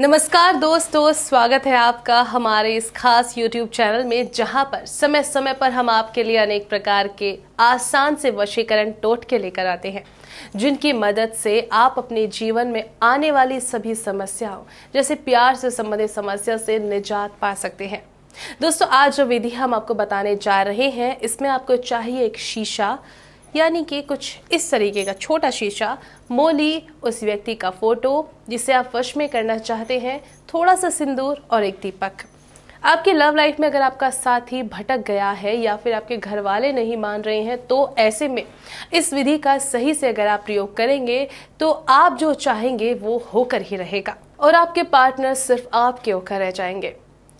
नमस्कार दोस्तों स्वागत है आपका हमारे इस खास YouTube चैनल में जहां पर समय समय पर हम आपके लिए अनेक प्रकार के आसान से वशीकरण टोटके लेकर आते हैं जिनकी मदद से आप अपने जीवन में आने वाली सभी समस्याओं जैसे प्यार से संबंधित समस्या से निजात पा सकते हैं दोस्तों आज जो विधि हम आपको बताने जा रहे हैं इसमें आपको चाहिए एक शीशा यानी कि कुछ इस तरीके का छोटा शीशा मोली उस व्यक्ति का फोटो जिसे आप वश में करना चाहते हैं थोड़ा सा सिंदूर और एक दीपक आपके लव लाइफ में अगर आपका साथी भटक गया है या फिर आपके घर वाले नहीं मान रहे हैं तो ऐसे में इस विधि का सही से अगर आप प्रयोग करेंगे तो आप जो चाहेंगे वो होकर ही रहेगा और आपके पार्टनर सिर्फ आपके होकर रह जाएंगे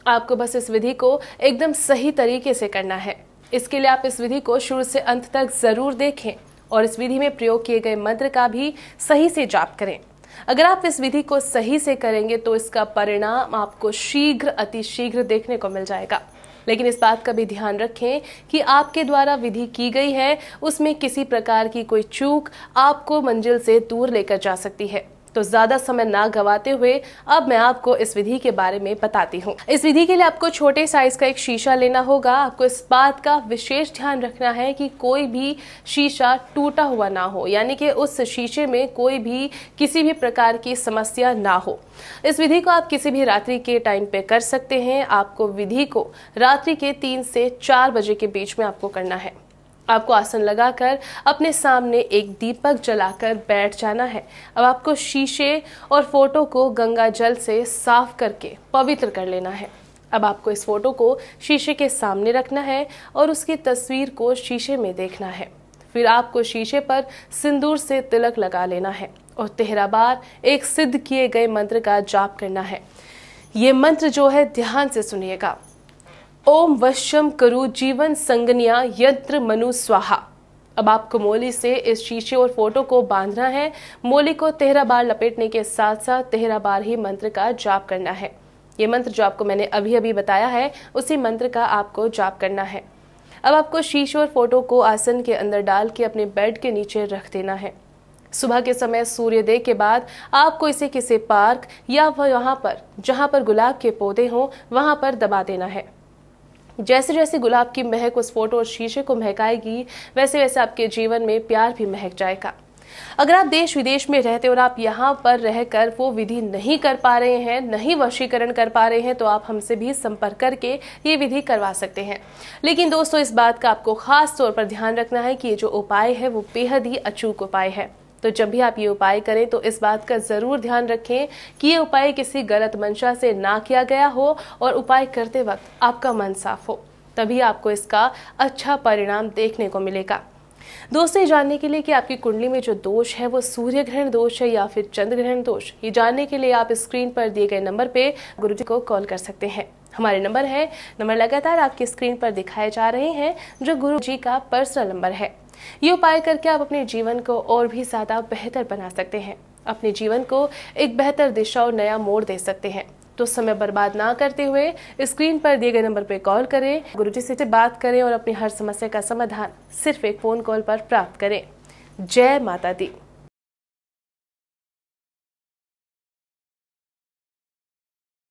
आपको बस इस विधि को एकदम सही तरीके से करना है इसके लिए आप इस विधि को शुरू से अंत तक जरूर देखें और इस विधि में प्रयोग किए गए मंत्र का भी सही से जाप करें अगर आप इस विधि को सही से करेंगे तो इसका परिणाम आपको शीघ्र अतिशीघ्र देखने को मिल जाएगा लेकिन इस बात का भी ध्यान रखें कि आपके द्वारा विधि की गई है उसमें किसी प्रकार की कोई चूक आपको मंजिल से दूर लेकर जा सकती है तो ज्यादा समय ना गवाते हुए अब मैं आपको इस विधि के बारे में बताती हूँ इस विधि के लिए आपको छोटे साइज का एक शीशा लेना होगा आपको इस बात का विशेष ध्यान रखना है कि कोई भी शीशा टूटा हुआ ना हो यानी कि उस शीशे में कोई भी किसी भी प्रकार की समस्या ना हो इस विधि को आप किसी भी रात्रि के टाइम पे कर सकते हैं आपको विधि को रात्रि के तीन से चार बजे के बीच में आपको करना है आपको आसन लगाकर अपने सामने एक दीपक जलाकर बैठ जाना है अब आपको शीशे और फोटो को गंगा जल से साफ करके पवित्र कर लेना है अब आपको इस फोटो को शीशे के सामने रखना है और उसकी तस्वीर को शीशे में देखना है फिर आपको शीशे पर सिंदूर से तिलक लगा लेना है और तेहरा बार एक सिद्ध किए गए मंत्र का जाप करना है ये मंत्र जो है ध्यान से सुनिएगा ओम वश्यम करु जीवन संगनिया यंत्र मनु स्वाहा अब आपको मोली से इस शीशे और फोटो को बांधना है मोली को तेरह बार लपेटने के साथ साथ तेरह बार ही मंत्र का जाप करना है ये मंत्र जो आपको मैंने अभी अभी बताया है उसी मंत्र का आपको जाप करना है अब आपको शीशे और फोटो को आसन के अंदर डाल के अपने बेड के नीचे रख देना है सुबह के समय सूर्योदय के बाद आपको इसे किसी पार्क या वहाँ पर जहाँ पर गुलाब के पौधे हों वहाँ पर दबा देना है जैसे जैसे गुलाब की महक उस फोटो और शीशे को महकाएगी वैसे वैसे आपके जीवन में प्यार भी महक जाएगा अगर आप देश विदेश में रहते और आप यहाँ पर रहकर वो विधि नहीं कर पा रहे हैं नहीं वशीकरण कर पा रहे हैं तो आप हमसे भी संपर्क करके ये विधि करवा सकते हैं लेकिन दोस्तों इस बात का आपको खास तौर पर ध्यान रखना है कि ये जो उपाय है वो बेहद ही अचूक उपाय है तो जब भी आप ये उपाय करें तो इस बात का ज़रूर ध्यान रखें कि ये उपाय किसी गलत मंशा से ना किया गया हो और उपाय करते वक्त आपका मन साफ हो तभी आपको इसका अच्छा परिणाम देखने को मिलेगा दोस्तों ये जानने के लिए कि आपकी कुंडली में जो दोष है वो सूर्य ग्रहण दोष है या फिर चंद्र ग्रहण दोष ये जानने के लिए आप स्क्रीन पर दिए गए नंबर पे गुरु जी को कॉल कर सकते हैं हमारे नंबर है नंबर लगातार आपकी स्क्रीन पर दिखाए जा रहे हैं जो गुरु जी का पर्सनल नंबर है ये उपाय करके आप अपने जीवन को और भी ज़्यादा बेहतर बना सकते हैं अपने जीवन को एक बेहतर दिशा और नया मोड़ दे सकते हैं तो समय बर्बाद ना करते हुए स्क्रीन पर दिए गए नंबर पर कॉल करें गुरु जी से बात करें और अपनी हर समस्या का समाधान सिर्फ एक फ़ोन कॉल पर प्राप्त करें जय माता दी